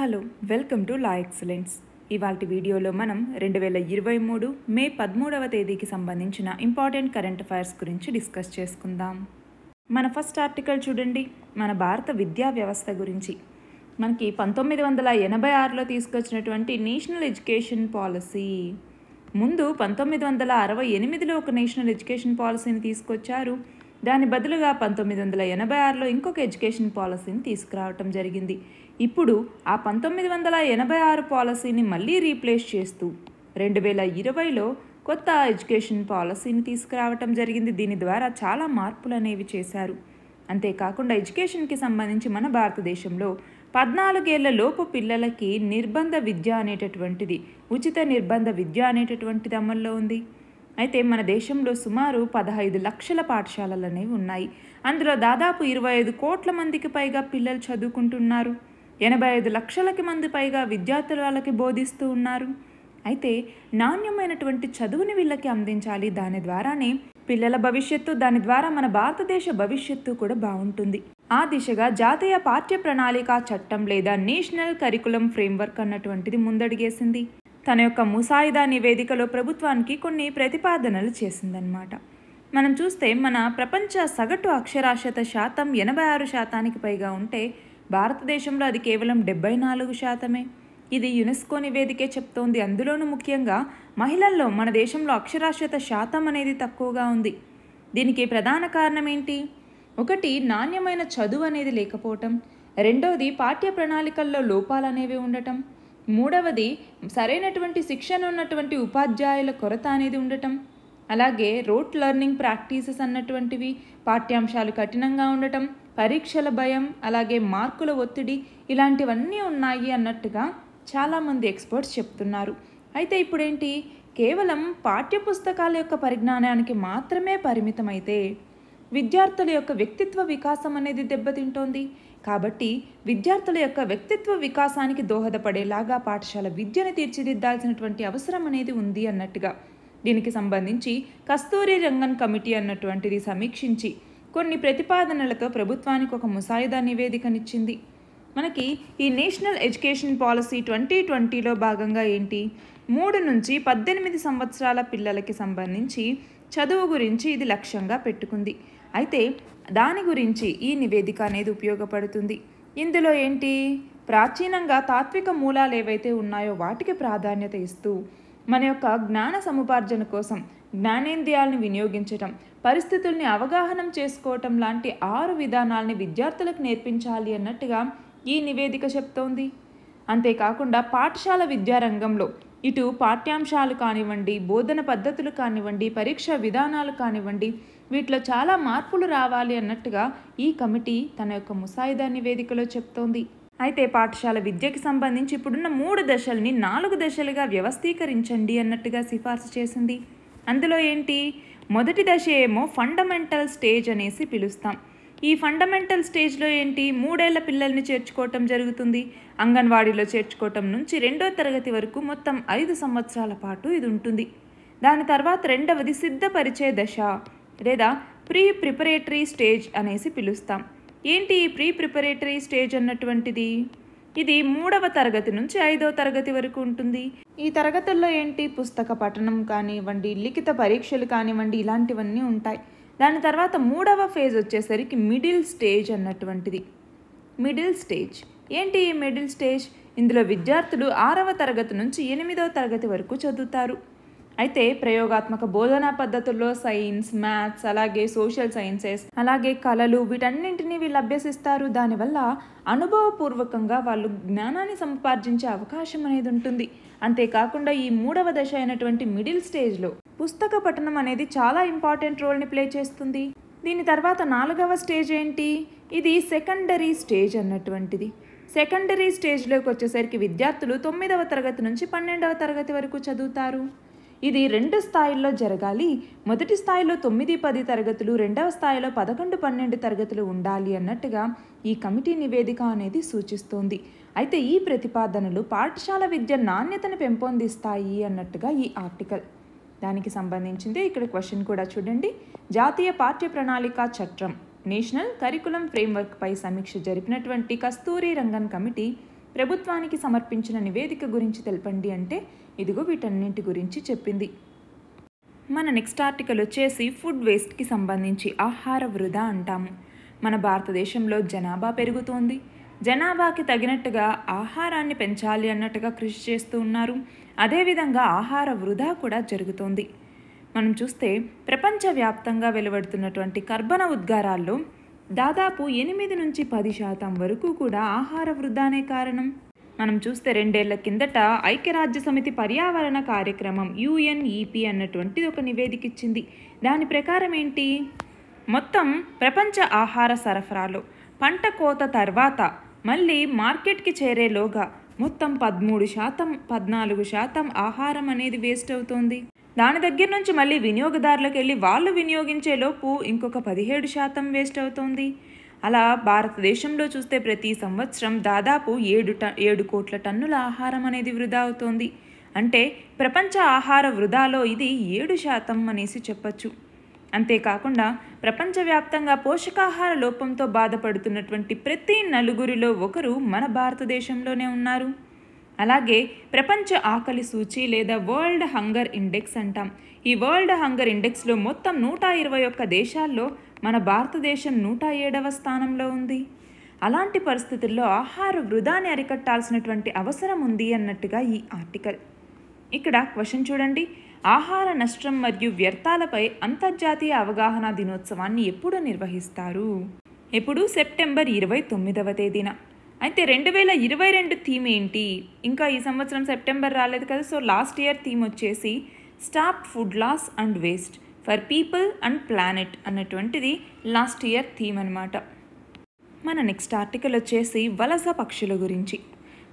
hello welcome to law excellence ఇవాళ వీడియోలో మనం రెండు వేల ఇరవై మూడు మే పదమూడవ తేదీకి సంబంధించిన ఇంపార్టెంట్ కరెంట్ అఫైర్స్ గురించి డిస్కస్ చేసుకుందాం మన ఫస్ట్ ఆర్టికల్ చూడండి మన భారత విద్యా వ్యవస్థ గురించి మనకి పంతొమ్మిది వందల ఎనభై ఆరులో తీసుకొచ్చినటువంటి నేషనల్ ఎడ్యుకేషన్ పాలసీ ముందు పంతొమ్మిది వందల అరవై ఎనిమిదిలో ఒక నేషనల్ ఎడ్యుకేషన్ పాలసీని తీసుకొచ్చారు దాని బదులుగా పంతొమ్మిది వందల ఎనభై ఆరులో ఇంకొక ఎడ్యుకేషన్ పాలసీని తీసుకురావటం జరిగింది ఇప్పుడు ఆ పంతొమ్మిది వందల ఎనభై ఆరు పాలసీని మళ్ళీ రీప్లేస్ చేస్తూ రెండు వేల ఇరవైలో కొత్త ఎడ్యుకేషన్ పాలసీని తీసుకురావటం జరిగింది దీని ద్వారా చాలా మార్పులు అనేవి చేశారు అంతేకాకుండా ఎడ్యుకేషన్కి సంబంధించి మన భారతదేశంలో పద్నాలుగేళ్ల లోపు పిల్లలకి నిర్బంధ విద్య అనేటటువంటిది ఉచిత నిర్బంధ విద్య అనేటటువంటిది అమల్లో ఉంది అయితే మన దేశంలో సుమారు పదహైదు లక్షల పాఠశాలలు అనేవి ఉన్నాయి అందులో దాదాపు ఇరవై ఐదు కోట్ల మందికి పైగా పిల్లలు చదువుకుంటున్నారు ఎనభై ఐదు లక్షలకి మంది పైగా విద్యార్థులు వాళ్ళకి బోధిస్తూ ఉన్నారు అయితే నాణ్యమైనటువంటి చదువుని వీళ్ళకి అందించాలి దాని ద్వారానే పిల్లల భవిష్యత్తు దాని ద్వారా మన భారతదేశ భవిష్యత్తు కూడా బాగుంటుంది ఆ దిశగా జాతీయ పాఠ్య ప్రణాళిక చట్టం లేదా నేషనల్ కరికులం ఫ్రేమ్వర్క్ అన్నటువంటిది ముందడిగేసింది తన యొక్క ముసాయిదా నివేదికలో ప్రభుత్వానికి కొన్ని ప్రతిపాదనలు చేసిందనమాట మనం చూస్తే మన ప్రపంచ సగటు అక్షరాస్యత శాతం ఎనభై ఆరు శాతానికి పైగా ఉంటే భారతదేశంలో అది కేవలం డెబ్బై నాలుగు శాతమే ఇది యునెస్కో నివేదికే చెప్తోంది అందులోనూ ముఖ్యంగా మహిళల్లో మన దేశంలో అక్షరాస్యత శాతం అనేది తక్కువగా ఉంది దీనికి ప్రధాన కారణం ఏంటి ఒకటి నాణ్యమైన చదువు అనేది లేకపోవటం రెండవది పాఠ్య ప్రణాళికల్లో లోపాలు అనేవి ఉండటం మూడవది సరైనటువంటి శిక్షణ ఉన్నటువంటి ఉపాధ్యాయుల కొరత అనేది ఉండటం అలాగే రోట్ లెర్నింగ్ ప్రాక్టీసెస్ అన్నటువంటివి పాఠ్యాంశాలు కఠినంగా ఉండటం పరీక్షల భయం అలాగే మార్కుల ఒత్తిడి ఇలాంటివన్నీ ఉన్నాయి అన్నట్టుగా చాలామంది ఎక్స్పర్ట్స్ చెప్తున్నారు అయితే ఇప్పుడేంటి కేవలం పాఠ్యపుస్తకాల యొక్క పరిజ్ఞానానికి మాత్రమే పరిమితమైతే విద్యార్థుల యొక్క వ్యక్తిత్వ వికాసం అనేది దెబ్బతింటోంది కాబట్టి విద్యార్థుల యొక్క వ్యక్తిత్వ వికాసానికి దోహదపడేలాగా పాఠశాల విద్యను తీర్చిదిద్దాల్సినటువంటి అవసరం అనేది ఉంది అన్నట్టుగా దీనికి సంబంధించి కస్తూరి రంగన్ కమిటీ అన్నటువంటిది సమీక్షించి కొన్ని ప్రతిపాదనలతో ప్రభుత్వానికి ఒక ముసాయిదా నివేదికనిచ్చింది మనకి ఈ నేషనల్ ఎడ్యుకేషన్ పాలసీ ట్వంటీ ట్వంటీలో భాగంగా ఏంటి మూడు నుంచి పద్దెనిమిది సంవత్సరాల పిల్లలకి సంబంధించి చదువు గురించి ఇది లక్ష్యంగా పెట్టుకుంది అయితే దాని గురించి ఈ నివేదిక అనేది ఉపయోగపడుతుంది ఇందులో ఏంటి ప్రాచీనంగా తాత్విక మూలాలు ఏవైతే ఉన్నాయో వాటికి ప్రాధాన్యత ఇస్తూ మన యొక్క జ్ఞాన సముపార్జన కోసం జ్ఞానేంద్రియాలను వినియోగించటం పరిస్థితుల్ని అవగాహనం చేసుకోవటం లాంటి ఆరు విధానాల్ని విద్యార్థులకు నేర్పించాలి అన్నట్టుగా ఈ నివేదిక చెప్తోంది అంతేకాకుండా పాఠశాల విద్యారంగంలో ఇటు పాఠ్యాంశాలు కానివ్వండి బోధన పద్ధతులు కానివ్వండి పరీక్షా విధానాలు కానివ్వండి వీటిలో చాలా మార్పులు రావాలి అన్నట్టుగా ఈ కమిటీ తన యొక్క ముసాయిదా నివేదికలో చెప్తోంది అయితే పాఠశాల విద్యకి సంబంధించి ఇప్పుడున్న మూడు దశల్ని నాలుగు దశలుగా వ్యవస్థీకరించండి అన్నట్టుగా సిఫార్సు చేసింది అందులో ఏంటి మొదటి దశ ఏమో ఫండమెంటల్ స్టేజ్ అనేసి పిలుస్తాం ఈ ఫండమెంటల్ స్టేజ్లో ఏంటి మూడేళ్ల పిల్లల్ని చేర్చుకోవటం జరుగుతుంది అంగన్వాడీలో చేర్చుకోవటం నుంచి రెండో తరగతి వరకు మొత్తం ఐదు సంవత్సరాల పాటు ఇది ఉంటుంది దాని తర్వాత రెండవది సిద్ధపరిచే దశ లేదా ప్రీ ప్రిపరేటరీ స్టేజ్ అనేసి పిలుస్తాం ఏంటి ఈ ప్రీ ప్రిపరేటరీ స్టేజ్ అన్నటువంటిది ఇది మూడవ తరగతి నుంచి ఐదవ తరగతి వరకు ఉంటుంది ఈ తరగతుల్లో ఏంటి పుస్తక పఠనం కానివ్వండి లిఖిత పరీక్షలు కానివ్వండి ఇలాంటివన్నీ ఉంటాయి దాని తర్వాత మూడవ ఫేజ్ వచ్చేసరికి మిడిల్ స్టేజ్ అన్నటువంటిది మిడిల్ స్టేజ్ ఏంటి ఈ మిడిల్ స్టేజ్ ఇందులో విద్యార్థులు ఆరవ తరగతి నుంచి ఎనిమిదవ తరగతి వరకు చదువుతారు అయితే ప్రయోగాత్మక బోధనా పద్ధతుల్లో సైన్స్ మ్యాథ్స్ అలాగే సోషల్ సైన్సెస్ అలాగే కళలు వీటన్నింటినీ వీళ్ళు అభ్యసిస్తారు దానివల్ల అనుభవపూర్వకంగా వాళ్ళు జ్ఞానాన్ని సంపార్జించే అవకాశం అనేది ఉంటుంది అంతేకాకుండా ఈ మూడవ దశ అయినటువంటి మిడిల్ స్టేజ్లో పుస్తక పఠనం అనేది చాలా ఇంపార్టెంట్ రోల్ని ప్లే చేస్తుంది దీని తర్వాత నాలుగవ స్టేజ్ ఏంటి ఇది సెకండరీ స్టేజ్ అన్నటువంటిది సెకండరీ స్టేజ్లోకి వచ్చేసరికి విద్యార్థులు తొమ్మిదవ తరగతి నుంచి పన్నెండవ తరగతి వరకు చదువుతారు ఇది రెండు స్థాయిల్లో జరగాలి మొదటి స్థాయిలో తొమ్మిది పది తరగతులు రెండవ స్థాయిలో పదకొండు పన్నెండు తరగతులు ఉండాలి అన్నట్టుగా ఈ కమిటీ నివేదిక అనేది సూచిస్తోంది అయితే ఈ ప్రతిపాదనలు పాఠశాల విద్య నాణ్యతను పెంపొందిస్తాయి అన్నట్టుగా ఈ ఆర్టికల్ దానికి సంబంధించిందే ఇక్కడ క్వశ్చన్ కూడా చూడండి జాతీయ పాఠ్య ప్రణాళిక చట్టం నేషనల్ కరికులం ఫ్రేమ్వర్క్పై సమీక్ష జరిపినటువంటి కస్తూరి రంగన్ కమిటీ ప్రభుత్వానికి సమర్పించిన నివేదిక గురించి తెలపండి అంటే ఇదిగో వీటన్నింటి గురించి చెప్పింది మన నెక్స్ట్ ఆర్టికల్ వచ్చేసి ఫుడ్ వేస్ట్కి సంబంధించి ఆహార వృధా అంటాము మన భారతదేశంలో జనాభా పెరుగుతోంది జనాభాకి తగినట్టుగా ఆహారాన్ని పెంచాలి అన్నట్టుగా కృషి చేస్తూ ఉన్నారు అదేవిధంగా ఆహార వృధా కూడా జరుగుతోంది మనం చూస్తే ప్రపంచవ్యాప్తంగా వెలువడుతున్నటువంటి కర్బన ఉద్గారాల్లో దాదాపు ఎనిమిది నుంచి పది శాతం వరకు కూడా ఆహార వృధానే కారణం మనం చూస్తే రెండేళ్ల కిందట ఐక్యరాజ్య సమితి పర్యావరణ కార్యక్రమం యుఎన్ఈపి అన్నటువంటిది ఒక నివేదిక ఇచ్చింది దాని ప్రకారం ఏంటి మొత్తం ప్రపంచ ఆహార సరఫరాలు పంట కోత తర్వాత మళ్ళీ మార్కెట్కి చేరేలోగా మొత్తం పదమూడు శాతం పద్నాలుగు శాతం ఆహారం అనేది వేస్ట్ అవుతోంది దాని దగ్గర నుంచి మళ్ళీ వినియోగదారులకు వెళ్ళి వాళ్ళు వినియోగించేలోపు ఇంకొక పదిహేడు శాతం వేస్ట్ అవుతోంది అలా భారతదేశంలో చూస్తే ప్రతి సంవత్సరం దాదాపు ఏడు ట ఏడు కోట్ల టన్నుల ఆహారం అనేది వృధా అవుతోంది అంటే ప్రపంచ ఆహార వృధాలో ఇది ఏడు శాతం అనేసి చెప్పచ్చు అంతేకాకుండా ప్రపంచవ్యాప్తంగా పోషకాహార లోపంతో బాధపడుతున్నటువంటి ప్రతి నలుగురిలో ఒకరు మన భారతదేశంలోనే ఉన్నారు అలాగే ప్రపంచ ఆకలి సూచి లేదా వరల్డ్ హంగర్ ఇండెక్స్ అంటాం ఈ వరల్డ్ హంగర్ ఇండెక్స్లో మొత్తం నూట ఇరవై ఒక్క దేశాల్లో మన భారతదేశం నూట ఏడవ స్థానంలో ఉంది అలాంటి పరిస్థితుల్లో ఆహార వృధాని అరికట్టాల్సినటువంటి అవసరం ఉంది అన్నట్టుగా ఈ ఆర్టికల్ ఇక్కడ క్వశ్చన్ చూడండి ఆహార నష్టం మరియు వ్యర్థాలపై అంతర్జాతీయ అవగాహన దినోత్సవాన్ని ఎప్పుడు నిర్వహిస్తారు ఎప్పుడు సెప్టెంబర్ ఇరవై తొమ్మిదవ తేదీన అయితే రెండు వేల ఇరవై రెండు థీమ్ ఏంటి ఇంకా ఈ సంవత్సరం సెప్టెంబర్ రాలేదు కదా సో లాస్ట్ ఇయర్ థీమ్ వచ్చేసి stop food loss and waste for people and planet అన్నటువంటిది లాస్ట్ ఇయర్ థీమ్ అనమాట మన నెక్స్ట్ ఆర్టికల్ వచ్చేసి వలస పక్షుల గురించి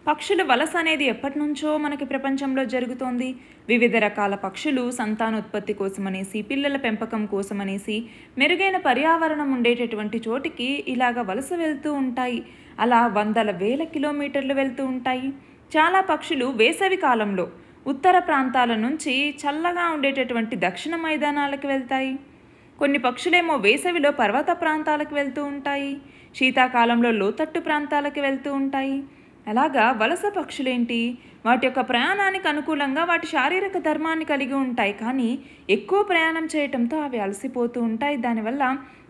పక్షుల వలస అనేది ఎప్పటి నుంచో మనకి ప్రపంచంలో జరుగుతోంది వివిధ రకాల పక్షులు సంతానోత్పత్తి కోసమనేసి పిల్లల పెంపకం కోసమనేసి మెరుగైన పర్యావరణం ఉండేటటువంటి చోటికి ఇలాగ వలస వెళ్తూ ఉంటాయి అలా వందల వేల కిలోమీటర్లు వెళ్తూ ఉంటాయి చాలా పక్షులు వేసవి కాలంలో ఉత్తర ప్రాంతాల నుంచి చల్లగా ఉండేటటువంటి దక్షిణ మైదానాలకు వెళ్తాయి కొన్ని పక్షులేమో వేసవిలో పర్వత ప్రాంతాలకు వెళ్తూ ఉంటాయి శీతాకాలంలో లోతట్టు ప్రాంతాలకు వెళ్తూ ఉంటాయి అలాగా వలస పక్షులేంటి వాటి యొక్క ప్రయాణానికి అనుకూలంగా వాటి శారీరక ధర్మాన్ని కలిగి ఉంటాయి కానీ ఎక్కువ ప్రయాణం చేయటంతో అవి అలసిపోతూ ఉంటాయి దానివల్ల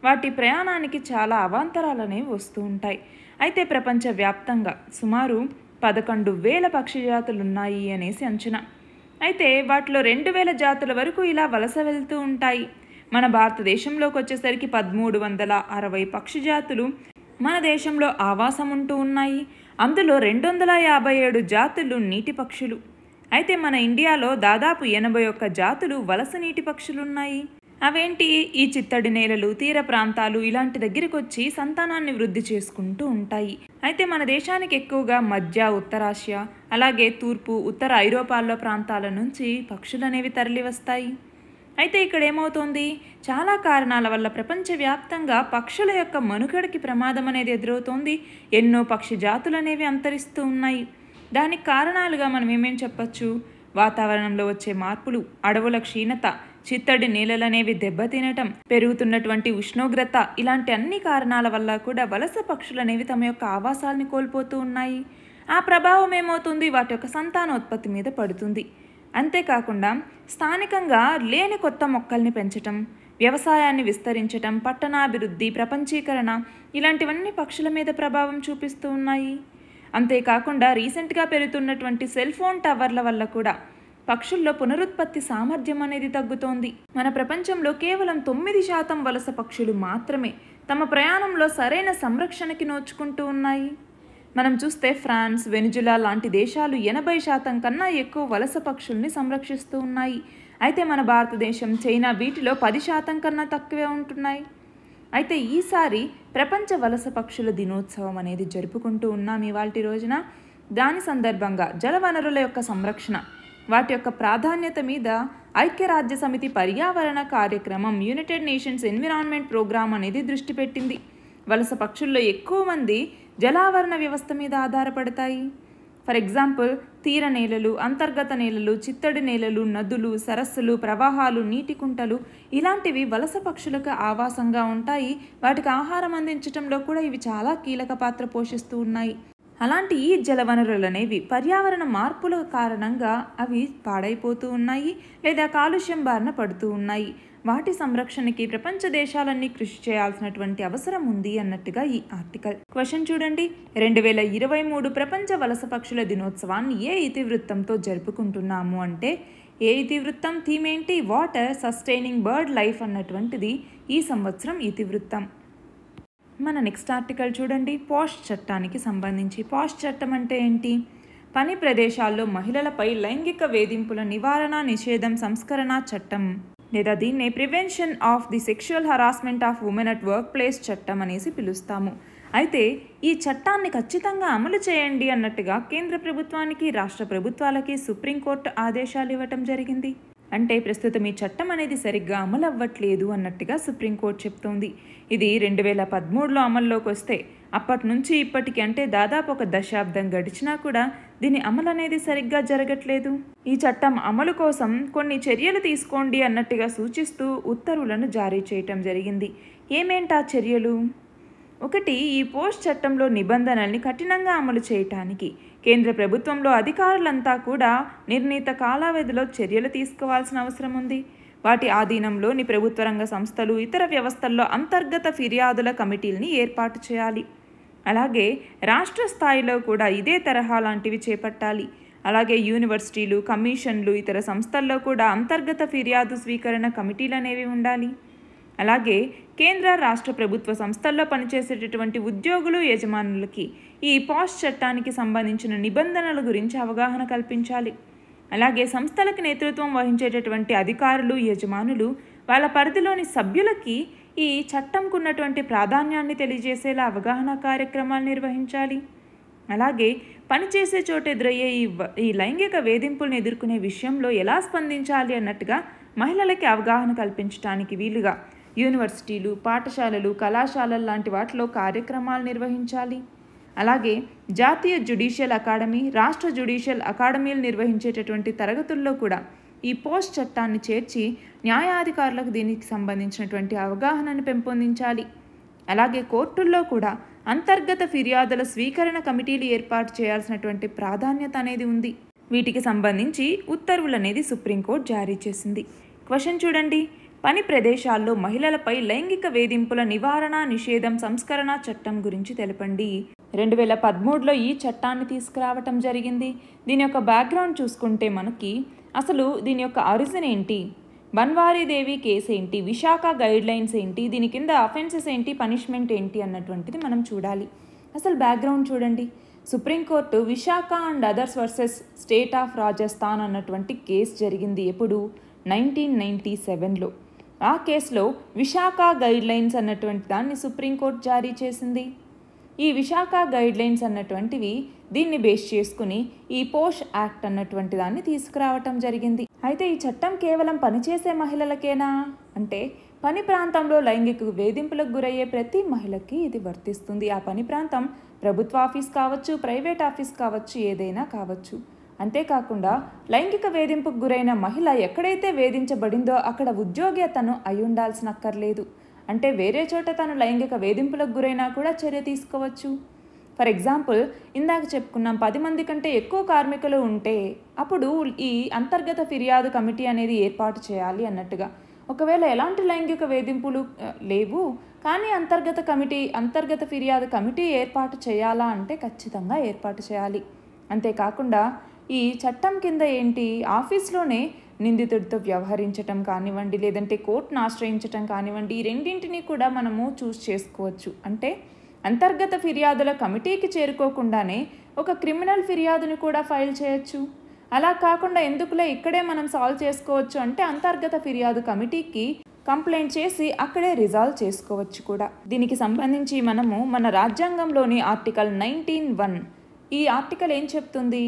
వాటి ప్రయాణానికి చాలా అవాంతరాలు అనేవి వస్తూ ఉంటాయి అయితే ప్రపంచవ్యాప్తంగా సుమారు పదకొండు వేల పక్షి జాతులున్నాయి అనేసి అంచనా అయితే వాటిలో రెండు వేల జాతుల వరకు ఇలా వలస వెళ్తూ ఉంటాయి మన భారతదేశంలోకి వచ్చేసరికి పదమూడు వందల అరవై పక్షి జాతులు మన దేశంలో ఆవాసం ఉంటూ ఉన్నాయి అందులో రెండు వందల యాభై ఏడు జాతులు నీటి పక్షులు అయితే మన ఇండియాలో దాదాపు ఎనభై ఒక్క జాతులు వలస నీటి పక్షులున్నాయి అవేంటి ఈ చిత్తడి నేలలు తీర ప్రాంతాలు ఇలాంటి దగ్గరికి వచ్చి సంతానాన్ని వృద్ధి చేసుకుంటూ ఉంటాయి అయితే మన దేశానికి ఎక్కువగా మధ్య ఉత్తరాసియా అలాగే తూర్పు ఉత్తర ఐరోపాల్లో ప్రాంతాల నుంచి పక్షులు అనేవి తరలివస్తాయి అయితే ఇక్కడ ఏమవుతోంది చాలా కారణాల వల్ల ప్రపంచవ్యాప్తంగా పక్షుల యొక్క మనుగడకి ప్రమాదం అనేది ఎదురవుతోంది ఎన్నో పక్షి జాతులు అనేవి అంతరిస్తూ ఉన్నాయి దానికి కారణాలుగా మనం ఏమేం చెప్పచ్చు వాతావరణంలో వచ్చే మార్పులు అడవుల క్షీణత చిత్తడి నేలలనేవి దెబ్బతినటం పెరుగుతున్నటువంటి ఉష్ణోగ్రత ఇలాంటి అన్ని కారణాల వల్ల కూడా వలస పక్షులనేవి తమ యొక్క ఆవాసాలని కోల్పోతూ ఉన్నాయి ఆ ప్రభావం ఏమవుతుంది వాటి యొక్క సంతానోత్పత్తి మీద పడుతుంది అంతేకాకుండా స్థానికంగా లేని కొత్త మొక్కల్ని పెంచటం వ్యవసాయాన్ని విస్తరించటం పట్టణాభివృద్ధి ప్రపంచీకరణ ఇలాంటివన్నీ పక్షుల మీద ప్రభావం చూపిస్తూ ఉన్నాయి అంతేకాకుండా రీసెంట్గా పెరుగుతున్నటువంటి సెల్ ఫోన్ టవర్ల వల్ల కూడా పక్షుల్లో పునరుత్పత్తి సామర్థ్యం అనేది తగ్గుతోంది మన ప్రపంచంలో కేవలం తొమ్మిది శాతం వలస పక్షులు మాత్రమే తమ ప్రయాణంలో సరైన సంరక్షణకి నోచుకుంటూ ఉన్నాయి మనం చూస్తే ఫ్రాన్స్ వెనుజులా లాంటి దేశాలు ఎనభై శాతం కన్నా ఎక్కువ వలస పక్షుల్ని సంరక్షిస్తూ ఉన్నాయి అయితే మన భారతదేశం చైనా వీటిలో పది శాతం కన్నా తక్కువే ఉంటున్నాయి అయితే ఈసారి ప్రపంచ వలస పక్షుల దినోత్సవం అనేది జరుపుకుంటూ ఉన్నాం ఇవాటి రోజున దాని సందర్భంగా జలవనరుల యొక్క సంరక్షణ వాటి యొక్క ప్రాధాన్యత మీద ఐక్యరాజ్య సమితి పర్యావరణ కార్యక్రమం యునైటెడ్ నేషన్స్ ఎన్విరాన్మెంట్ ప్రోగ్రామ్ అనేది దృష్టి పెట్టింది వలస పక్షుల్లో ఎక్కువ మంది జలావరణ వ్యవస్థ మీద ఆధారపడతాయి ఫర్ ఎగ్జాంపుల్ తీర నేలలు అంతర్గత నేలలు చిత్తడి నేలలు నదులు సరస్సులు ప్రవాహాలు నీటి కుంటలు ఇలాంటివి వలస పక్షులకు ఆవాసంగా ఉంటాయి వాటికి ఆహారం అందించడంలో కూడా ఇవి చాలా కీలక పాత్ర పోషిస్తూ ఉన్నాయి అలాంటి ఈ జలవనరులు అనేవి పర్యావరణ మార్పుల కారణంగా అవి పాడైపోతూ ఉన్నాయి లేదా కాలుష్యం బారిన పడుతూ ఉన్నాయి వాటి సంరక్షణకి ప్రపంచ దేశాలన్నీ కృషి చేయాల్సినటువంటి అవసరం ఉంది అన్నట్టుగా ఈ ఆర్టికల్ క్వశ్చన్ చూడండి రెండు వేల ఇరవై మూడు ప్రపంచ వలస పక్షుల దినోత్సవాన్ని ఏ ఇతివృత్తంతో జరుపుకుంటున్నాము అంటే ఏ ఇతివృత్తం థీమ్ ఏంటి వాటర్ సస్టైనింగ్ బర్డ్ లైఫ్ అన్నటువంటిది ఈ సంవత్సరం ఇతివృత్తం మన నెక్స్ట్ ఆర్టికల్ చూడండి పోస్ట్ చట్టానికి సంబంధించి పోస్ట్ చట్టం అంటే ఏంటి పని ప్రదేశాల్లో మహిళలపై లైంగిక వేధింపుల నివారణ నిషేధం సంస్కరణ చట్టం లేదా దీన్నే prevention of the sexual harassment of women at work place చట్టం అనేసి పిలుస్తాము అయితే ఈ చట్టాన్ని ఖచ్చితంగా అమలు చేయండి అన్నట్టుగా కేంద్ర ప్రభుత్వానికి రాష్ట్ర ప్రభుత్వాలకి సుప్రీంకోర్టు ఆదేశాలు ఇవ్వటం జరిగింది అంటే ప్రస్తుతం ఈ చట్టం అనేది సరిగ్గా అమలు అవ్వట్లేదు అన్నట్టుగా సుప్రీంకోర్టు చెప్తోంది ఇది రెండు వేల పదమూడులో అమల్లోకి వస్తే అప్పటి నుంచి ఇప్పటికి అంటే దాదాపు ఒక దశాబ్దం గడిచినా కూడా దీని అమలు అనేది సరిగ్గా జరగట్లేదు ఈ చట్టం అమలు కోసం కొన్ని చర్యలు తీసుకోండి అన్నట్టుగా సూచిస్తూ ఉత్తర్వులను జారీ చేయటం జరిగింది ఏమేంటా చర్యలు ఒకటి ఈ పోస్ట్ చట్టంలో నిబంధనల్ని కఠినంగా అమలు చేయటానికి కేంద్ర ప్రభుత్వంలో అధికారులంతా కూడా నిర్ణీత కాలావధిలో చర్యలు తీసుకోవాల్సిన అవసరం ఉంది వాటి ఆధీనంలోని ప్రభుత్వ రంగ సంస్థలు ఇతర వ్యవస్థల్లో అంతర్గత ఫిర్యాదుల కమిటీల్ని ఏర్పాటు చేయాలి అలాగే రాష్ట్ర స్థాయిలో కూడా ఇదే తరహా లాంటివి చేపట్టాలి అలాగే యూనివర్సిటీలు కమిషన్లు ఇతర సంస్థల్లో కూడా అంతర్గత ఫిర్యాదు స్వీకరణ కమిటీలు అనేవి ఉండాలి అలాగే కేంద్ర రాష్ట్ర ప్రభుత్వ సంస్థల్లో పనిచేసేటటువంటి ఉద్యోగులు యజమానులకి ఈ పాస్ చట్టానికి సంబంధించిన నిబంధనల గురించి అవగాహన కల్పించాలి అలాగే సంస్థలకు నేతృత్వం వహించేటటువంటి అధికారులు యజమానులు వాళ్ళ పరిధిలోని సభ్యులకి ఈ చట్టంకున్నటువంటి ప్రాధాన్యాన్ని తెలియజేసేలా అవగాహన కార్యక్రమాలు నిర్వహించాలి అలాగే పనిచేసే చోట ఎదురయ్యే ఈ ఈ లైంగిక వేధింపులను ఎదుర్కొనే విషయంలో ఎలా స్పందించాలి అన్నట్టుగా మహిళలకి అవగాహన కల్పించడానికి వీలుగా యూనివర్సిటీలు పాఠశాలలు కళాశాలలు లాంటి వాటిలో కార్యక్రమాలు నిర్వహించాలి అలాగే జాతీయ జ్యుడిషియల్ అకాడమీ రాష్ట్ర జ్యుడిషియల్ అకాడమీలు నిర్వహించేటటువంటి తరగతుల్లో కూడా ఈ పోస్ట్ చట్టాన్ని చేర్చి న్యాయాధికారులకు దీనికి సంబంధించినటువంటి అవగాహనను పెంపొందించాలి అలాగే కోర్టుల్లో కూడా అంతర్గత ఫిర్యాదుల స్వీకరణ కమిటీలు ఏర్పాటు చేయాల్సినటువంటి ప్రాధాన్యత అనేది ఉంది వీటికి సంబంధించి ఉత్తర్వులు అనేది సుప్రీంకోర్టు జారీ చేసింది క్వశ్చన్ చూడండి పని ప్రదేశాల్లో మహిళలపై లైంగిక వేధింపుల నివారణ నిషేధం సంస్కరణ చట్టం గురించి తెలపండి రెండు వేల పదమూడులో ఈ చట్టాన్ని తీసుకురావటం జరిగింది దీని యొక్క బ్యాక్గ్రౌండ్ చూసుకుంటే మనకి అసలు దీని యొక్క అరిజన్ ఏంటి బన్వారీదేవి కేసు ఏంటి విశాఖ గైడ్ లైన్స్ ఏంటి దీని కింద అఫెన్సెస్ ఏంటి పనిష్మెంట్ ఏంటి అన్నటువంటిది మనం చూడాలి అసలు బ్యాక్గ్రౌండ్ చూడండి supreme court Vishakha and others versus state of Rajasthan అన్నటువంటి కేసు జరిగింది ఎప్పుడు నైన్టీన్ నైంటీ సెవెన్లో ఆ కేసులో విశాఖ గైడ్లైన్స్ అన్నటువంటి దాన్ని సుప్రీంకోర్టు జారీ చేసింది ఈ విశాఖ గైడ్లైన్స్ అన్నటువంటివి దీన్ని బేస్ చేసుకుని ఈ పోష్ యాక్ట్ అన్నటువంటి దాన్ని తీసుకురావటం జరిగింది అయితే ఈ చట్టం కేవలం పనిచేసే మహిళలకేనా అంటే పని ప్రాంతంలో లైంగిక వేధింపులకు గురయ్యే ప్రతి మహిళకి ఇది వర్తిస్తుంది ఆ పని ప్రాంతం ప్రభుత్వ ఆఫీస్ కావచ్చు ప్రైవేట్ ఆఫీస్ కావచ్చు ఏదైనా కావచ్చు అంతేకాకుండా లైంగిక వేధింపుకు గురైన మహిళ ఎక్కడైతే వేధించబడిందో అక్కడ ఉద్యోగి అతను అయి ఉండాల్సిన అక్కర్లేదు అంటే వేరే చోట తను లైంగిక వేధింపులకు గురైనా కూడా చర్య తీసుకోవచ్చు ఫర్ ఎగ్జాంపుల్ ఇందాక చెప్పుకున్నాం పది మంది కంటే ఎక్కువ కార్మికులు ఉంటే అప్పుడు ఈ అంతర్గత ఫిర్యాదు కమిటీ అనేది ఏర్పాటు చేయాలి అన్నట్టుగా ఒకవేళ ఎలాంటి లైంగిక వేధింపులు లేవు కానీ అంతర్గత కమిటీ అంతర్గత ఫిర్యాదు కమిటీ ఏర్పాటు చేయాలా అంటే ఖచ్చితంగా ఏర్పాటు చేయాలి అంతేకాకుండా ఈ చట్టం కింద ఏంటి ఆఫీస్లోనే నిందితుడితో వ్యవహరించటం కానివ్వండి లేదంటే కోర్టును ఆశ్రయించటం కానివ్వండి ఈ రెండింటినీ కూడా మనము చూస్ చేసుకోవచ్చు అంటే అంతర్గత ఫిర్యాదుల కమిటీకి చేరుకోకుండానే ఒక క్రిమినల్ ఫిర్యాదును కూడా ఫైల్ చేయొచ్చు అలా కాకుండా ఎందుకులే ఇక్కడే మనం సాల్వ్ చేసుకోవచ్చు అంటే అంతర్గత ఫిర్యాదు కమిటీకి కంప్లైంట్ చేసి అక్కడే రిజాల్వ్ చేసుకోవచ్చు కూడా దీనికి సంబంధించి మనము మన రాజ్యాంగంలోని ఆర్టికల్ నైన్టీన్ వన్ ఈ ఆర్టికల్ ఏం చెప్తుంది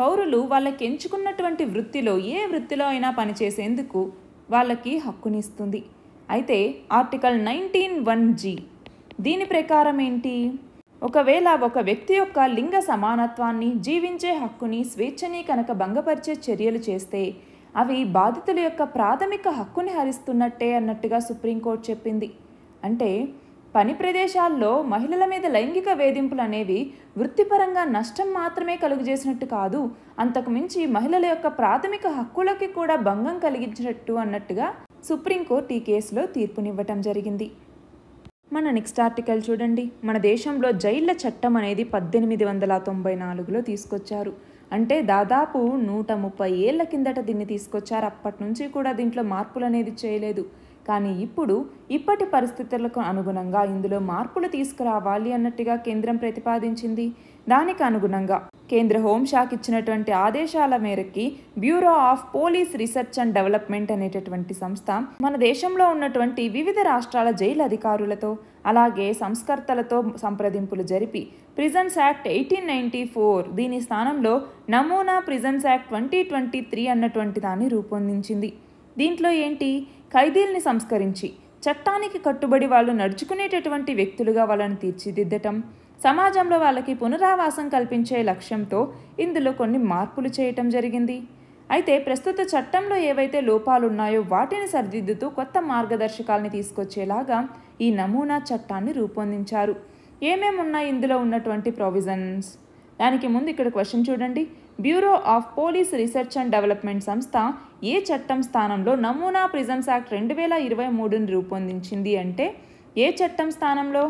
పౌరులు వాళ్ళకి ఎంచుకున్నటువంటి వృత్తిలో ఏ వృత్తిలో అయినా పనిచేసేందుకు వాళ్ళకి హక్కునిస్తుంది అయితే ఆర్టికల్ నైన్టీన్ వన్ జీ దీని ప్రకారం ఏంటి ఒకవేళ ఒక వ్యక్తి యొక్క లింగ సమానత్వాన్ని జీవించే హక్కుని స్వేచ్ఛని కనుక భంగపరిచే చర్యలు చేస్తే అవి బాధితుల యొక్క ప్రాథమిక హక్కుని హరిస్తున్నట్టే అన్నట్టుగా సుప్రీంకోర్టు చెప్పింది అంటే పని ప్రదేశాల్లో మహిళల మీద లైంగిక వేధింపులు అనేవి వృత్తిపరంగా నష్టం మాత్రమే కలుగజేసినట్టు కాదు అంతకుమించి మహిళల యొక్క ప్రాథమిక హక్కులకి కూడా భంగం కలిగించినట్టు అన్నట్టుగా సుప్రీంకోర్టు ఈ కేసులో తీర్పునివ్వటం జరిగింది మన నెక్స్ట్ ఆర్టికల్ చూడండి మన దేశంలో జైళ్ల చట్టం అనేది పద్దెనిమిది వందల తొంభై నాలుగులో తీసుకొచ్చారు అంటే దాదాపు నూట ముప్పై ఏళ్ల కిందట దీన్ని తీసుకొచ్చారు అప్పటి నుంచి కూడా దీంట్లో మార్పులు అనేది చేయలేదు కానీ ఇప్పుడు ఇప్పటి పరిస్థితులకు అనుగుణంగా ఇందులో మార్పులు తీసుకురావాలి అన్నట్టుగా కేంద్రం ప్రతిపాదించింది దానికి అనుగుణంగా కేంద్ర హోంశాఖ ఇచ్చినటువంటి ఆదేశాల మేరకి bureau of police research and development అనేటటువంటి సంస్థ మన దేశంలో ఉన్నటువంటి వివిధ రాష్ట్రాల జైలు అధికారులతో అలాగే సంస్కర్తలతో సంప్రదింపులు జరిపి prisons act eighteen ninety four దీని స్థానంలో నమూనా prisons act twenty twenty three అన్నటువంటి దాన్ని రూపొందించింది దీంట్లో ఏంటి ఖైదీల్ని సంస్కరించి చట్టానికి కట్టుబడి వాళ్ళు నడుచుకునేటటువంటి వ్యక్తులుగా వాళ్ళని తీర్చిదిద్దటం సమాజంలో వాళ్ళకి పునరావాసం కల్పించే లక్ష్యంతో ఇందులో కొన్ని మార్పులు చేయటం జరిగింది అయితే ప్రస్తుత చట్టంలో ఏవైతే లోపాలున్నాయో వాటిని సరిదిద్దుతూ కొత్త మార్గదర్శకాల్ని తీసుకొచ్చేలాగా ఈ నమూనా చట్టాన్ని రూపొందించారు ఏమేమున్నాయి ఇందులో ఉన్నటువంటి ప్రొవిజన్స్ దానికి ముందు ఇక్కడ క్వశ్చన్ చూడండి bureau of police research and development సంస్థ ఏ చట్టం స్థానంలో నమూనా ప్రిజమ్స్ యాక్ట్ రెండు వేల ఇరవై మూడుని రూపొందించింది అంటే ఏ చట్టం స్థానంలో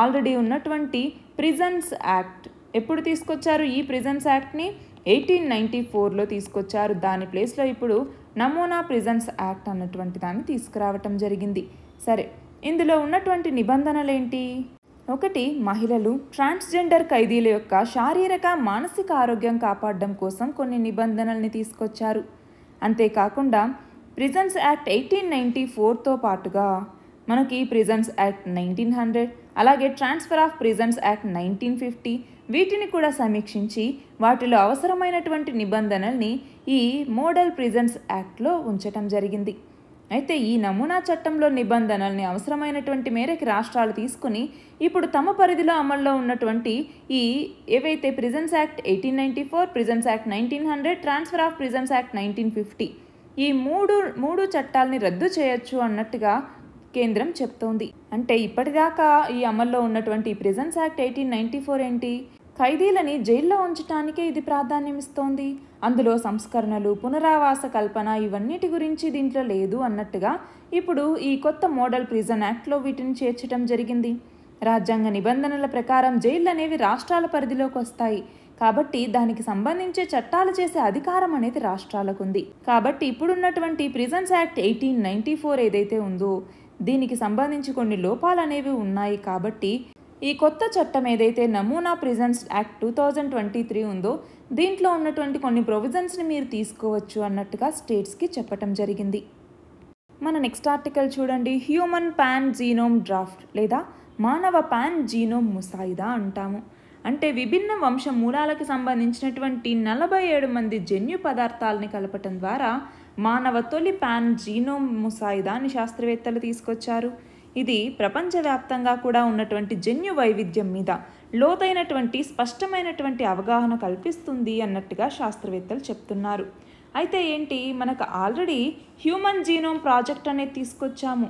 ఆల్రెడీ ఉన్నటువంటి ప్రిజన్స్ యాక్ట్ ఎప్పుడు తీసుకొచ్చారు ఈ ప్రిజన్స్ యాక్ట్ని ఎయిటీన్ నైంటీ ఫోర్లో తీసుకొచ్చారు దాని ప్లేస్లో ఇప్పుడు నమూనా ప్రిజన్స్ యాక్ట్ అన్నటువంటి దాన్ని తీసుకురావటం జరిగింది సరే ఇందులో ఉన్నటువంటి నిబంధనలేంటి ఒకటి మహిళలు ట్రాన్స్జెండర్ ఖైదీల యొక్క శారీరక మానసిక ఆరోగ్యం కాపాడడం కోసం కొన్ని నిబంధనల్ని తీసుకొచ్చారు అంతేకాకుండా ప్రిజన్స్ యాక్ట్ ఎయిటీన్ నైంటీ ఫోర్తో పాటుగా మనకి ప్రిజన్స్ యాక్ట్ నైన్టీన్ హండ్రెడ్ అలాగే transfer of prisons act nineteen fifty వీటిని కూడా సమీక్షించి వాటిలో అవసరమైనటువంటి నిబంధనల్ని ఈ మోడల్ ప్రిజన్స్ యాక్ట్లో ఉంచటం జరిగింది అయితే ఈ నమూనా చట్టంలో నిబంధనల్ని అవసరమైనటువంటి మేరకు రాష్ట్రాలు తీసుకుని ఇప్పుడు తమ పరిధిలో అమల్లో ఉన్నటువంటి ఈ ఏవైతే prisons act eighteen ninety four prisons act nineteen hundred transfer of prisons act nineteen fifty ఈ మూడు మూడు చట్టాలని రద్దు చేయొచ్చు అన్నట్టుగా కేంద్రం చెప్తోంది అంటే ఇప్పటిదాకా ఈ అమల్లో ఉన్నటువంటి prisons act eighteen ninety four ఏంటి ఖైదీలని జైల్లో ఉంచటానికే ఇది ప్రాధాన్యమిస్తోంది అందులో సంస్కరణలు పునరావాస కల్పన ఇవన్నిటి గురించి దీంట్లో లేదు అన్నట్టుగా ఇప్పుడు ఈ కొత్త మోడల్ ప్రిజన్ యాక్ట్లో వీటిని చేర్చడం జరిగింది రాజ్యాంగ నిబంధనల ప్రకారం జైళ్ళు అనేవి రాష్ట్రాల పరిధిలోకి వస్తాయి కాబట్టి దానికి సంబంధించే చట్టాలు చేసే అధికారం అనేది రాష్ట్రాలకు ఉంది కాబట్టి ఇప్పుడున్నటువంటి prisons act eighteen ninety four ఏదైతే ఉందో దీనికి సంబంధించి కొన్ని లోపాలు అనేవి ఉన్నాయి కాబట్టి ఈ కొత్త చట్టం ఏదైతే నమూనా prisons act two thousand twenty three ఉందో దీంట్లో ఉన్నటువంటి కొన్ని ప్రొవిజన్స్ని మీరు తీసుకోవచ్చు అన్నట్టుగా స్టేట్స్కి చెప్పటం జరిగింది మన నెక్స్ట్ ఆర్టికల్ చూడండి హ్యూమన్ పాన్ జీనోమ్ డ్రాఫ్ట్ లేదా మానవ పాన్ జీనోమ్ ముసాయిదా అంటాము అంటే విభిన్న వంశ మూలాలకు సంబంధించినటువంటి నలభై ఏడు మంది జన్యు పదార్థాలని కలపటం ద్వారా మానవ తొలి ప్యాన్ జీనోమ్ అని శాస్త్రవేత్తలు తీసుకొచ్చారు ఇది ప్రపంచవ్యాప్తంగా కూడా ఉన్నటువంటి జన్యు వైవిధ్యం మీద లోతైనటువంటి స్పష్టమైనటువంటి అవగాహన కల్పిస్తుంది అన్నట్టుగా శాస్త్రవేత్తలు చెప్తున్నారు అయితే ఏంటి మనకు ఆల్రెడీ హ్యూమన్ జీనోమ్ ప్రాజెక్ట్ అనేది తీసుకొచ్చాము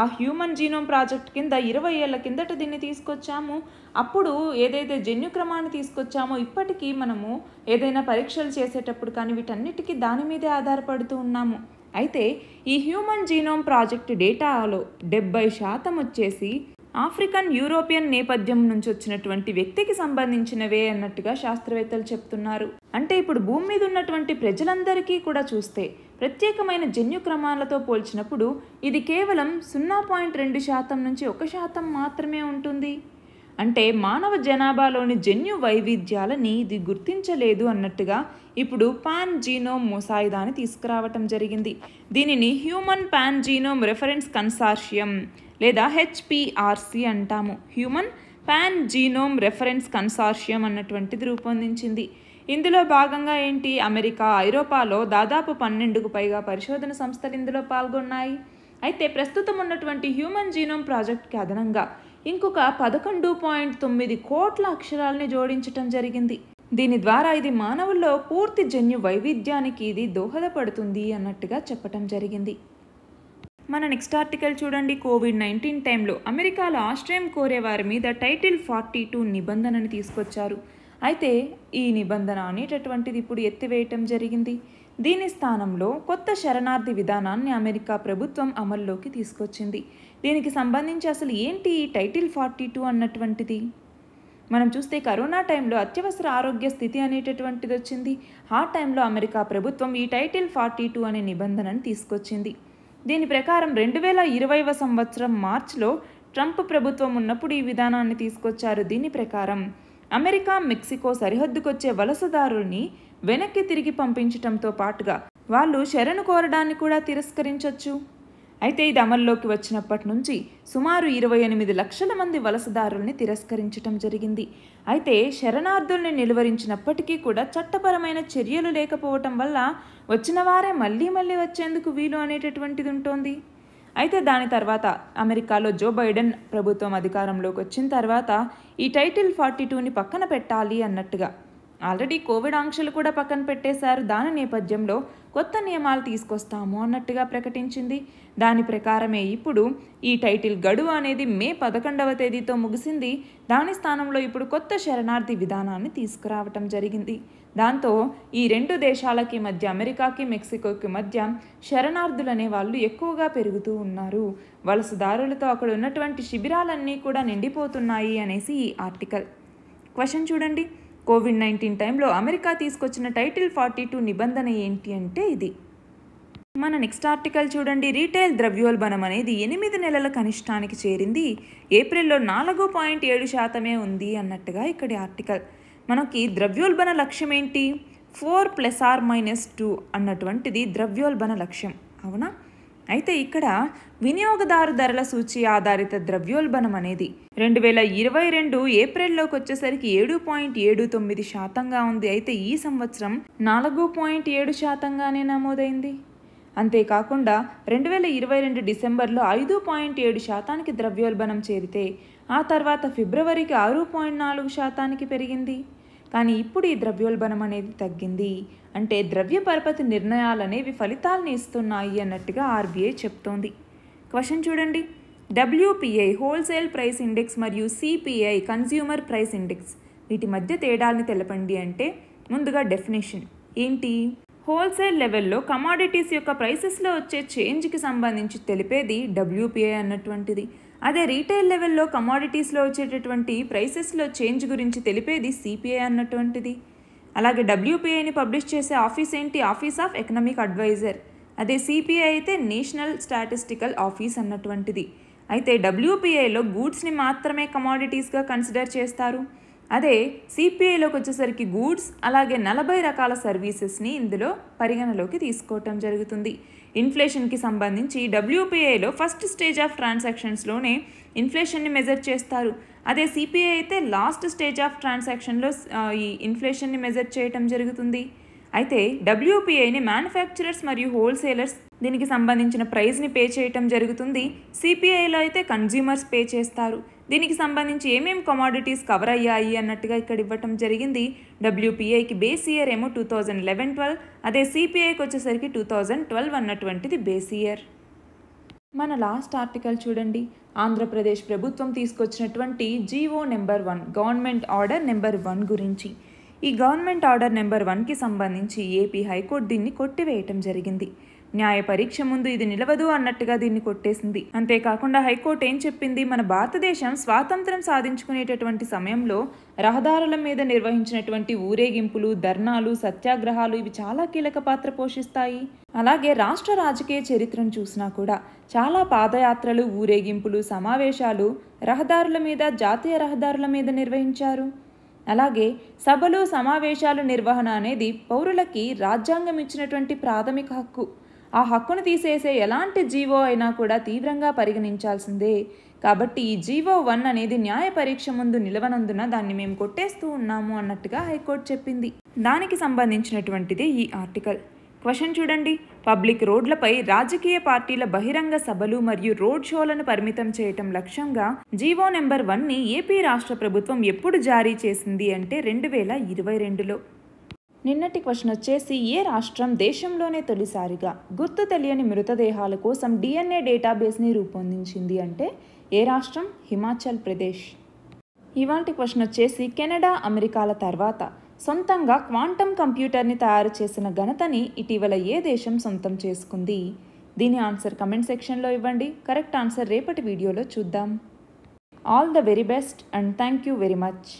ఆ హ్యూమన్ జీనోమ్ ప్రాజెక్ట్ కింద ఇరవై ఏళ్ళ కిందట దీన్ని తీసుకొచ్చాము అప్పుడు ఏదైతే జన్యు క్రమాన్ని తీసుకొచ్చామో ఇప్పటికీ మనము ఏదైనా పరీక్షలు చేసేటప్పుడు కానీ వీటన్నిటికీ దాని మీదే ఆధారపడుతూ ఉన్నాము అయితే ఈ హ్యూమన్ జీనోమ్ ప్రాజెక్ట్ డేటాలో డెబ్బై శాతం వచ్చేసి ఆఫ్రికన్ యూరోపియన్ నేపథ్యం నుంచి వచ్చినటువంటి వ్యక్తికి సంబంధించినవే అన్నట్టుగా శాస్త్రవేత్తలు చెప్తున్నారు అంటే ఇప్పుడు భూమి మీద ఉన్నటువంటి ప్రజలందరికీ కూడా చూస్తే ప్రత్యేకమైన జన్యు క్రమాలతో పోల్చినప్పుడు ఇది కేవలం సున్నా పాయింట్ రెండు శాతం నుంచి ఒక శాతం మాత్రమే ఉంటుంది అంటే మానవ జనాభాలోని జన్యు వైవిధ్యాలని ఇది గుర్తించలేదు అన్నట్టుగా ఇప్పుడు పాన్ జీనోమ్ ముసాయిదాని తీసుకురావటం జరిగింది దీనిని human pan genome reference consortium లేదా హెచ్పిఆర్సి అంటాము human pan genome reference consortium అన్నటువంటిది రూపొందించింది ఇందులో భాగంగా ఏంటి అమెరికా ఐరోపాలో దాదాపు పన్నెండుకు పైగా పరిశోధన సంస్థలు ఇందులో పాల్గొన్నాయి అయితే ప్రస్తుతం ఉన్నటువంటి హ్యూమన్ జీనోమ్ ప్రాజెక్ట్కి అదనంగా ఇంకొక పదకొండు పాయింట్ తొమ్మిది కోట్ల అక్షరాలని జోడించటం జరిగింది దీని ద్వారా ఇది మానవుల్లో పూర్తి జన్యు వైవిధ్యానికి ఇది దోహదపడుతుంది అన్నట్టుగా చెప్పటం జరిగింది మన నెక్స్ట్ ఆర్టికల్ చూడండి కోవిడ్ నైన్టీన్ టైంలో అమెరికాలో ఆశ్రయం కోరే వారి మీద టైటిల్ ఫార్టీ టూ నిబంధనని తీసుకొచ్చారు అయితే ఈ నిబంధన అనేటటువంటిది ఇప్పుడు ఎత్తివేయటం జరిగింది దీని స్థానంలో కొత్త శరణార్థి విధానాన్ని అమెరికా ప్రభుత్వం అమల్లోకి తీసుకొచ్చింది దీనికి సంబంధించి అసలు ఏంటి ఈ టైటిల్ ఫార్టీ టూ అన్నటువంటిది మనం చూస్తే కరోనా టైంలో అత్యవసర ఆరోగ్య స్థితి అనేటటువంటిది వచ్చింది ఆ టైంలో అమెరికా ప్రభుత్వం ఈ టైటిల్ ఫార్టీ టూ అనే నిబంధనను తీసుకొచ్చింది దీని ప్రకారం రెండు వేల ఇరవైవ సంవత్సరం మార్చిలో ట్రంప్ ప్రభుత్వం ఉన్నప్పుడు ఈ విధానాన్ని తీసుకొచ్చారు దీని ప్రకారం అమెరికా మెక్సికో సరిహద్దుకొచ్చే వలసదారుల్ని వెనక్కి తిరిగి పంపించటంతో పాటుగా వాళ్ళు శరణు కోరడాన్ని కూడా తిరస్కరించవచ్చు అయితే ఇది అమల్లోకి వచ్చినప్పటి నుంచి సుమారు ఇరవై ఎనిమిది లక్షల మంది వలసదారుల్ని తిరస్కరించటం జరిగింది అయితే శరణార్థుల్ని నిలువరించినప్పటికీ కూడా చట్టపరమైన చర్యలు లేకపోవటం వల్ల వచ్చిన వారే మళ్ళీ మళ్ళీ వచ్చేందుకు వీలు అనేటటువంటిది ఉంటుంది అయితే దాని తర్వాత అమెరికాలో జో బైడెన్ ప్రభుత్వం అధికారంలోకి వచ్చిన తర్వాత ఈ టైటిల్ ఫార్టీ టూని పక్కన పెట్టాలి అన్నట్టుగా ఆల్రెడీ కోవిడ్ ఆంక్షలు కూడా పక్కన పెట్టేశారు దాని నేపథ్యంలో కొత్త నియమాలు తీసుకొస్తాము అన్నట్టుగా ప్రకటించింది దాని ప్రకారమే ఇప్పుడు ఈ టైటిల్ గడువు అనేది మే పదకొండవ తేదీతో ముగిసింది దాని స్థానంలో ఇప్పుడు కొత్త శరణార్థి విధానాన్ని తీసుకురావటం జరిగింది దాంతో ఈ రెండు దేశాలకి మధ్య అమెరికాకి మెక్సికోకి మధ్య శరణార్థులనే వాళ్ళు ఎక్కువగా పెరుగుతూ ఉన్నారు వలసదారులతో అక్కడ ఉన్నటువంటి శిబిరాలన్నీ కూడా నిండిపోతున్నాయి అనేసి ఈ ఆర్టికల్ క్వశ్చన్ చూడండి కోవిడ్ నైన్టీన్ టైంలో అమెరికా తీసుకొచ్చిన టైటిల్ ఫార్టీ టూ నిబంధన ఏంటి అంటే ఇది మన నెక్స్ట్ ఆర్టికల్ చూడండి రీటైల్ ద్రవ్యోల్బణం అనేది ఎనిమిది నెలల కనిష్టానికి చేరింది ఏప్రిల్లో నాలుగు పాయింట్ ఏడు శాతమే ఉంది అన్నట్టుగా ఇక్కడి ఆర్టికల్ మనకి ద్రవ్యోల్బణ లక్ష్యం ఏంటి four plus or minus two అన్నటువంటిది ద్రవ్యోల్బణ లక్ష్యం అవునా అయితే ఇక్కడ వినియోగదారు ధరల సూచి ఆధారిత ద్రవ్యోల్బణం అనేది రెండు వేల ఇరవై రెండు ఏప్రిల్లోకి వచ్చేసరికి ఏడు పాయింట్ ఏడు తొమ్మిది శాతంగా ఉంది అయితే ఈ సంవత్సరం నాలుగు పాయింట్ ఏడు శాతంగానే నమోదైంది అంతేకాకుండా రెండు వేల ఇరవై రెండు డిసెంబర్లో ఐదు పాయింట్ ఏడు శాతానికి ద్రవ్యోల్బణం చేరితే ఆ తర్వాత ఫిబ్రవరికి ఆరు పాయింట్ నాలుగు శాతానికి పెరిగింది కానీ ఇప్పుడు ఈ ద్రవ్యోల్బణం అనేది తగ్గింది అంటే ద్రవ్య పరపతి నిర్ణయాలు అనేవి ఫలితాలను ఇస్తున్నాయి అన్నట్టుగా ఆర్బీఐ చెప్తోంది క్వశ్చన్ చూడండి డబ్ల్యూపీఐ హోల్సేల్ ప్రైస్ ఇండెక్స్ మరియు సిపిఐ కన్జ్యూమర్ ప్రైస్ ఇండెక్స్ వీటి మధ్య తేడాల్ని తెలపండి అంటే ముందుగా డెఫినేషన్ ఏంటి హోల్సేల్ లెవెల్లో కమాడిటీస్ యొక్క ప్రైసెస్లో వచ్చే చేంజ్కి సంబంధించి తెలిపేది డబ్ల్యూపీఐ అన్నటువంటిది అదే రీటైల్ లెవెల్లో కమాడిటీస్లో వచ్చేటటువంటి ప్రైసెస్లో చేంజ్ గురించి తెలిపేది సిపిఐ అన్నటువంటిది అలాగే డబ్ల్యూపీఐని పబ్లిష్ చేసే ఆఫీస్ ఏంటి ఆఫీస్ ఆఫ్ ఎకనామిక్ అడ్వైజర్ అదే సిపిఐ అయితే నేషనల్ స్టాటిస్టికల్ ఆఫీస్ అన్నటువంటిది అయితే డబ్ల్యూపీఐలో గూడ్స్ని మాత్రమే కమాడిటీస్గా కన్సిడర్ చేస్తారు అదే సిపిఐలోకి వచ్చేసరికి గూడ్స్ అలాగే నలభై రకాల సర్వీసెస్ని ఇందులో పరిగణలోకి తీసుకోవటం జరుగుతుంది ఇన్ఫ్లేషన్కి సంబంధించి డబ్ల్యూపీఐలో ఫస్ట్ స్టేజ్ ఆఫ్ ట్రాన్సాక్షన్స్లోనే ఇన్ఫ్లేషన్ని మెజర్ చేస్తారు అదే సిపిఐ అయితే లాస్ట్ స్టేజ్ ఆఫ్ ట్రాన్సాక్షన్లో ఈ ఇన్ఫ్లేషన్ని మెజర్ చేయటం జరుగుతుంది అయితే డబ్ల్యూపీఐని మ్యానుఫ్యాక్చరర్స్ మరియు హోల్సేలర్స్ దీనికి సంబంధించిన ప్రైస్ని పే చేయటం జరుగుతుంది సిపిఐలో అయితే కన్జ్యూమర్స్ పే చేస్తారు దీనికి సంబంధించి ఏమేమి కమాడిటీస్ కవర్ అయ్యాయి అన్నట్టుగా ఇక్కడ ఇవ్వటం జరిగింది డబ్ల్యూపీఐకి బేస్ ఇయర్ ఏమో టూ థౌజండ్ లెవెన్ ట్వెల్వ్ అదే సిపిఐకి వచ్చేసరికి టూ థౌజండ్ ట్వెల్వ్ అన్నటువంటిది బేస్ ఇయర్ మన లాస్ట్ ఆర్టికల్ చూడండి ఆంధ్రప్రదేశ్ ప్రభుత్వం తీసుకొచ్చినటువంటి GO number one government order number one గురించి ఈ గవర్నమెంట్ ఆర్డర్ నెంబర్ వన్కి సంబంధించి ఏపీ హైకోర్టు దీన్ని కొట్టివేయటం జరిగింది న్యాయ పరీక్ష ముందు ఇది నిలవదు అన్నట్టుగా దీన్ని కొట్టేసింది అంతేకాకుండా హైకోర్టు ఏం చెప్పింది మన భారతదేశం స్వాతంత్రం సాధించుకునేటటువంటి సమయంలో రహదారుల మీద నిర్వహించినటువంటి ఊరేగింపులు ధర్నాలు సత్యాగ్రహాలు ఇవి చాలా కీలక పాత్ర పోషిస్తాయి అలాగే రాష్ట్ర రాజకీయ చరిత్రను చూసినా కూడా చాలా పాదయాత్రలు ఊరేగింపులు సమావేశాలు రహదారుల మీద జాతీయ రహదారుల మీద నిర్వహించారు అలాగే సభలు సమావేశాలు నిర్వహణ అనేది పౌరులకి రాజ్యాంగం ఇచ్చినటువంటి ప్రాథమిక హక్కు ఆ హక్కును తీసేసే ఎలాంటి జీవో అయినా కూడా తీవ్రంగా పరిగణించాల్సిందే కాబట్టి ఈ జీవో వన్ అనేది న్యాయ పరీక్ష ముందు నిలవనందున దాన్ని మేము కొట్టేస్తూ ఉన్నాము అన్నట్టుగా హైకోర్టు చెప్పింది దానికి సంబంధించినటువంటిది ఈ ఆర్టికల్ క్వశ్చన్ చూడండి పబ్లిక్ రోడ్లపై రాజకీయ పార్టీల బహిరంగ సభలు మరియు రోడ్ షోలను పరిమితం చేయటం లక్ష్యంగా జీవో నెంబర్ వన్ని ఏపీ రాష్ట్ర ప్రభుత్వం ఎప్పుడు జారీ చేసింది అంటే రెండు వేల ఇరవై రెండులో నిన్నటి క్వశ్చన్ వచ్చేసి ఏ రాష్ట్రం దేశంలోనే తొలిసారిగా గుర్తు తెలియని మృతదేహాల కోసం డిఎన్ఏ డేటాబేస్ని రూపొందించింది అంటే ఏ రాష్ట్రం హిమాచల్ ప్రదేశ్ ఇవాంటి క్వశ్చన్ వచ్చేసి కెనడా అమెరికాల తర్వాత సొంతంగా క్వాంటమ్ కంప్యూటర్ని తయారు చేసిన ఘనతని ఇటీవల ఏ దేశం సొంతం చేసుకుంది దీని ఆన్సర్ కమెంట్ సెక్షన్లో ఇవ్వండి కరెక్ట్ ఆన్సర్ రేపటి వీడియోలో చూద్దాం all the very best and thank you very much